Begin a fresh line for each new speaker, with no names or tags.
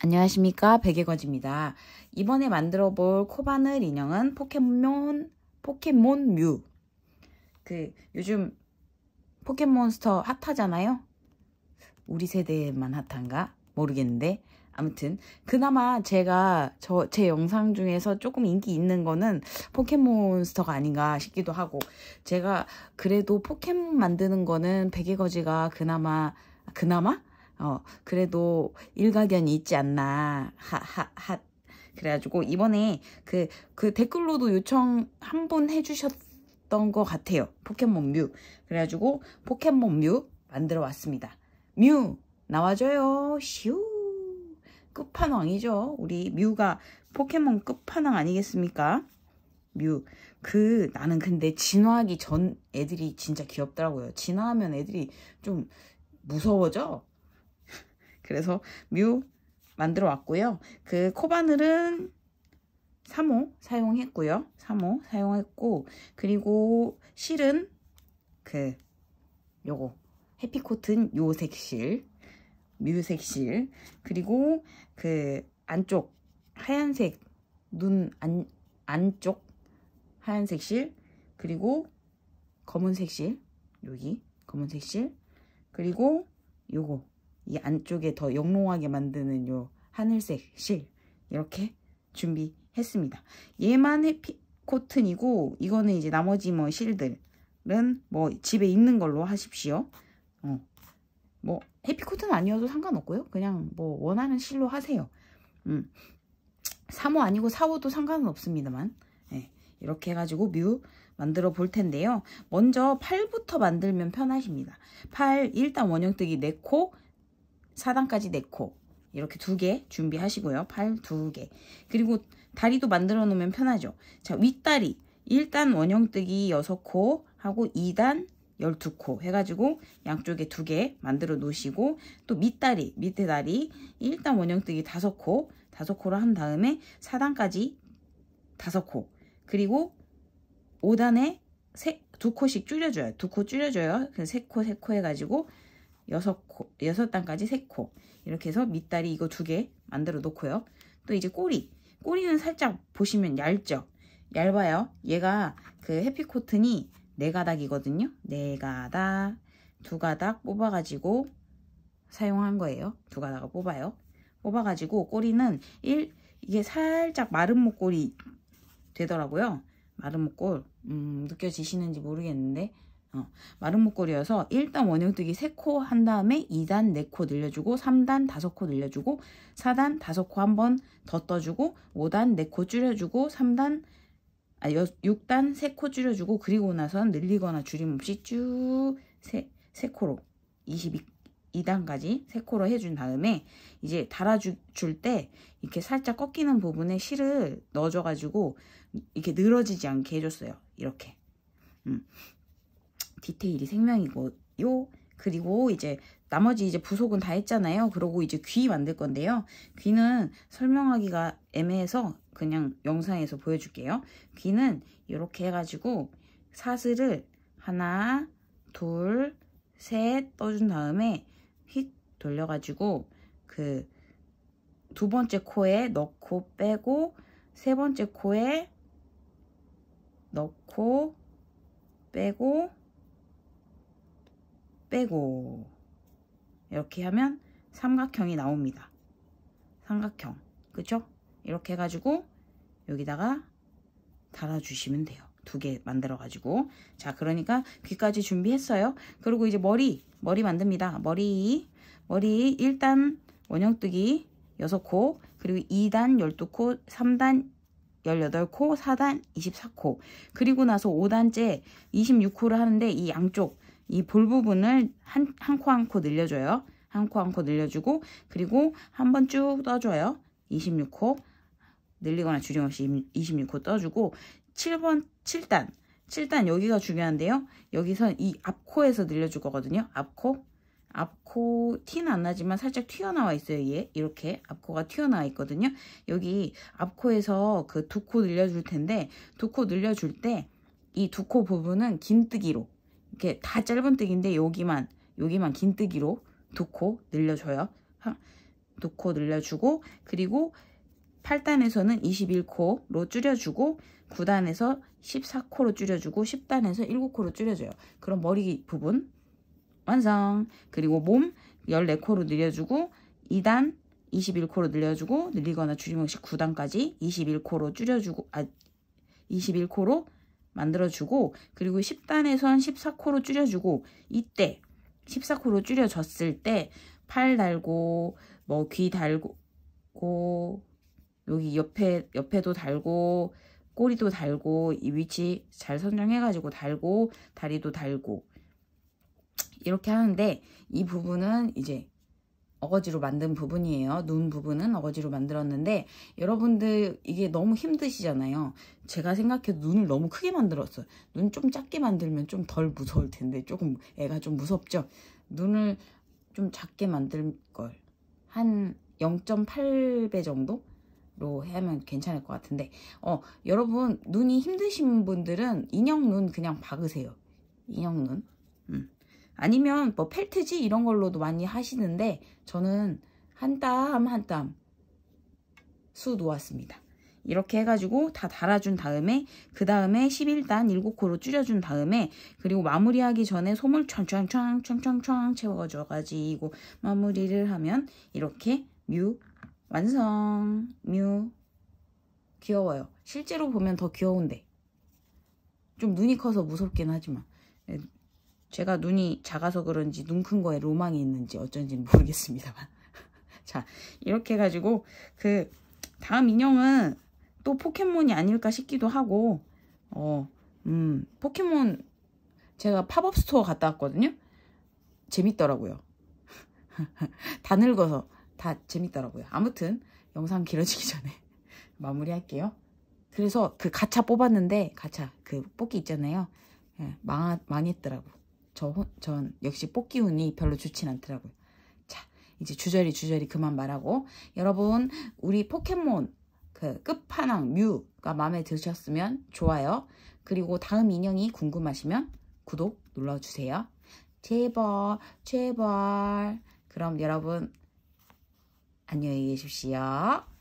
안녕하십니까 백예거지입니다. 이번에 만들어 볼 코바늘 인형은 포켓몬 포켓몬 뮤. 그 요즘 포켓몬스터 핫하잖아요. 우리 세대만 핫한가 모르겠는데 아무튼 그나마 제가 저 제 영상 중에서 조금 인기 있는 거는 포켓몬스터가 아닌가 싶기도 하고 제가 그래도 포켓몬 만드는 거는 백예거지가 그나마 그나마 어, 그래도 일가견이 있지 않나. 하하 하. 그래가지고 이번에 그그 그 댓글로도 요청 한 분 해주셨던 것 같아요. 포켓몬 뮤. 그래가지고 포켓몬 뮤 만들어 왔습니다. 뮤 나와줘요. 슈. 끝판왕이죠. 우리 뮤가 포켓몬 끝판왕 아니겠습니까? 뮤. 그 나는 근데 진화하기 전 애들이 진짜 귀엽더라고요. 진화하면 애들이 좀 무서워져. 그래서 뮤 만들어 왔고요. 그 코바늘은 3호 사용했고요. 3호 사용했고 그리고 실은 그 요거 해피코튼 요 색실 뮤 색실 그리고 그 안쪽 하얀색 눈 안, 안쪽 하얀색 실 그리고 검은색 실 여기 검은색 실 그리고 요거 이 안쪽에 더 영롱하게 만드는 요 하늘색 실 이렇게 준비했습니다. 얘만 해피 코튼이고 이거는 이제 나머지 뭐 실들은 뭐 집에 있는 걸로 하십시오. 어. 뭐 해피코튼 아니어도 상관없고요. 그냥 뭐 원하는 실로 하세요. 음. 3호 아니고 4호도 상관은 없습니다만 네. 이렇게 해가지고 뮤 만들어 볼 텐데요. 먼저 팔부터 만들면 편하십니다. 팔 일단 원형뜨기 4코 4단까지 4코 이렇게 두 개 준비하시고요. 팔 두 개. 그리고 다리도 만들어 놓으면 편하죠. 자, 윗다리 1단 원형뜨기 6코 하고 2단 12코 해가지고 양쪽에 두 개 만들어 놓으시고 또 밑다리, 밑에 다리 1단 원형뜨기 5코 5코로 한 다음에 4단까지 5코 그리고 5단에 2코씩 줄여줘요. 2코 줄여줘요. 3코, 3코 해가지고 여섯 코, 여섯 단까지 세 코. 이렇게 해서 밑다리 이거 두 개 만들어 놓고요. 또 이제 꼬리. 꼬리는 살짝 보시면 얇죠? 얇아요. 얘가 그 해피코튼이 네 가닥이거든요. 네 가닥, 두 가닥 뽑아가지고 사용한 거예요. 두 가닥을 뽑아요. 뽑아가지고 꼬리는 1, 이게 살짝 마른 목꼬리 되더라고요. 마른 목골, 음, 느껴지시는지 모르겠는데 어, 마른 목걸이여서 1단 원형뜨기 3코 한 다음에 2단 4코 늘려주고 3단 5코 늘려주고 4단 5코 한 번 더 떠주고 5단 4코 줄여주고 3단 아, 6단 3코 줄여주고 그리고 나선 늘리거나 줄임없이 쭉 3, 3코로 22, 단까지 3코로 해준 다음에 이제 달아줄 때 이렇게 살짝 꺾이는 부분에 실을 넣어줘가지고 이렇게 늘어지지 않게 해줬어요. 이렇게. 음. 디테일이 생명이고요. 그리고 이제 나머지 이제 부속은 다 했잖아요. 그러고 이제 귀 만들 건데요. 귀는 설명하기가 애매해서 그냥 영상에서 보여줄게요. 귀는 이렇게 해가지고 사슬을 하나, 둘, 셋 떠준 다음에 휙 돌려가지고 그 두 번째 코에 넣고 빼고 세 번째 코에 넣고 빼고 빼고 이렇게 하면 삼각형이 나옵니다. 삼각형 그쵸? 이렇게 해가지고 여기다가 달아주시면 돼요. 두 개 만들어가지고 자 그러니까 귀까지 준비했어요. 그리고 이제 머리 머리 만듭니다. 머리 머리 1단 원형뜨기 6코 그리고 2단 12코 3단 18코 4단 24코 그리고 나서 5단째 26코를 하는데 이 양쪽 이볼 부분을 한 한 코 한 코 늘려줘요. 한 코 한 코 늘려주고 그리고 한 번 쭉 떠줘요. 2 6코 늘리거나 줄임없이 2 6코 떠주고 7번 7단 7단 여기가 중요한데요. 여기선이 앞코에서 늘려줄 거거든요. 앞코 앞코 티는 안 나지만 살짝 튀어나와 있어요. 얘 이렇게 앞코가 튀어나와 있거든요. 여기 앞코에서 그 두 코 늘려줄 텐데 두 코 늘려줄 때 이 두 코 부분은 긴뜨기로 이렇게 다 짧은뜨기인데 여기만 여기만 긴뜨기로 두 코 늘려줘요. 두코 늘려주고 그리고 8단에서는 21코로 줄여주고 9단에서 14코로 줄여주고 10단에서 7코로 줄여줘요. 그럼 머리 부분 완성! 그리고 몸 14코로 늘려주고 2단 21코로 늘려주고 늘리거나 줄이면 1 9단까지 21코로 줄여주고 아 21코로 만들어주고 그리고 10단에선 14코로 줄여주고 이때 14코로 줄여줬을 때 팔 달고 뭐 귀 달고 여기 옆에 옆에도 달고 꼬리도 달고 이 위치 잘 선정해가지고 달고 다리도 달고 이렇게 하는데 이 부분은 이제 어거지로 만든 부분이에요. 눈 부분은 어거지로 만들었는데 여러분들 이게 너무 힘드시잖아요. 제가 생각해도 눈을 너무 크게 만들었어요. 눈 좀 작게 만들면 좀 덜 무서울 텐데 조금 애가 좀 무섭죠. 눈을 좀 작게 만들 걸 한 0.8배 정도? 로 하면 괜찮을 것 같은데 어 여러분 눈이 힘드신 분들은 인형 눈 그냥 박으세요 인형 눈 음. 아니면 뭐 펠트지 이런 걸로도 많이 하시는데 저는 한땀 한 땀 수 놓았습니다. 이렇게 해가지고 다 달아준 다음에 그 다음에 11단 7코로 줄여준 다음에 그리고 마무리하기 전에 솜을 촥촥촥 촥촥촥 채워가지고 마무리를 하면 이렇게 뮤 완성 뮤 귀여워요. 실제로 보면 더 귀여운데 좀 눈이 커서 무섭긴 하지만 제가 눈이 작아서 그런지 눈 큰 거에 로망이 있는지 어쩐지는 모르겠습니다만 자 이렇게 해가지고 그 다음 인형은 또 포켓몬이 아닐까 싶기도 하고 어, 음, 포켓몬 제가 팝업 스토어 갔다 왔거든요 재밌더라고요 다 늙어서 다 재밌더라고요 아무튼 영상 길어지기 전에 마무리할게요 그래서 그 가차 뽑았는데 가차 그 뽑기 있잖아요 예, 망, 망했더라고 저, 전 역시 뽑기운이 별로 좋진 않더라고요. 자, 이제 주저리 주저리 그만 말하고 여러분 우리 포켓몬 그 끝판왕 뮤가 마음에 드셨으면 좋아요. 그리고 다음 인형이 궁금하시면 구독 눌러주세요. 제발 제발 그럼 여러분 안녕히 계십시오.